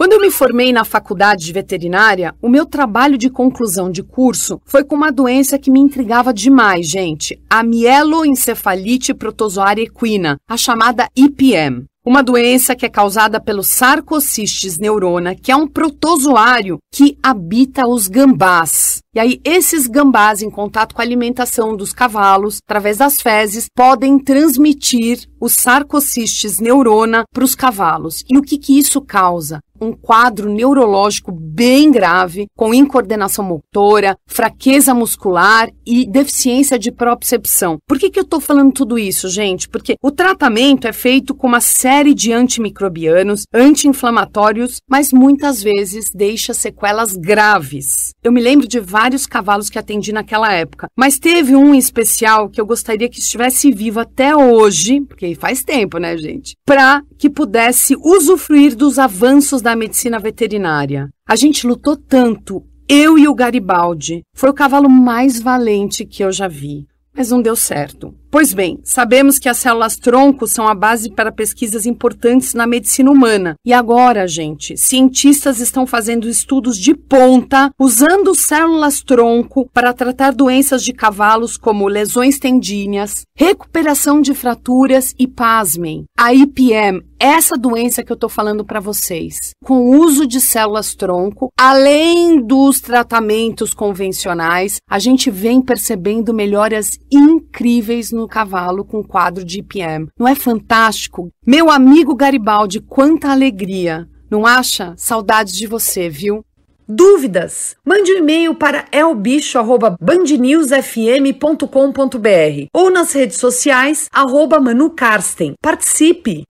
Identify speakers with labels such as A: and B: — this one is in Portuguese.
A: Quando eu me formei na faculdade de veterinária, o meu trabalho de conclusão de curso foi com uma doença que me intrigava demais, gente: a mieloencefalite protozoária equina, a chamada IPM. Uma doença que é causada pelo Sarcocistes neurona, que é um protozoário que habita os gambás. E aí, esses gambás, em contato com a alimentação dos cavalos, através das fezes, podem transmitir o Sarcocistes neurona para os cavalos. E o que, que isso causa? um quadro neurológico bem grave, com incoordenação motora, fraqueza muscular e deficiência de propriocepção. Por que, que eu estou falando tudo isso, gente? Porque o tratamento é feito com uma série de antimicrobianos, anti-inflamatórios, mas muitas vezes deixa sequelas graves. Eu me lembro de vários cavalos que atendi naquela época, mas teve um especial que eu gostaria que estivesse vivo até hoje, porque faz tempo, né, gente? Para que pudesse usufruir dos avanços da da medicina veterinária. A gente lutou tanto, eu e o Garibaldi. Foi o cavalo mais valente que eu já vi, mas não deu certo. Pois bem, sabemos que as células tronco são a base para pesquisas importantes na medicina humana. E agora, gente, cientistas estão fazendo estudos de ponta usando células tronco para tratar doenças de cavalos como lesões tendíneas, recuperação de fraturas e pasmem, a IPM, essa doença que eu estou falando para vocês, com o uso de células tronco, além dos tratamentos convencionais, a gente vem percebendo melhoras incríveis no um cavalo com quadro de IPM. Não é fantástico? Meu amigo Garibaldi, quanta alegria! Não acha? Saudades de você, viu? Dúvidas? Mande um e-mail para elbicho@bandnewsfm.com.br ou nas redes sociais arroba Manu Carsten. Participe!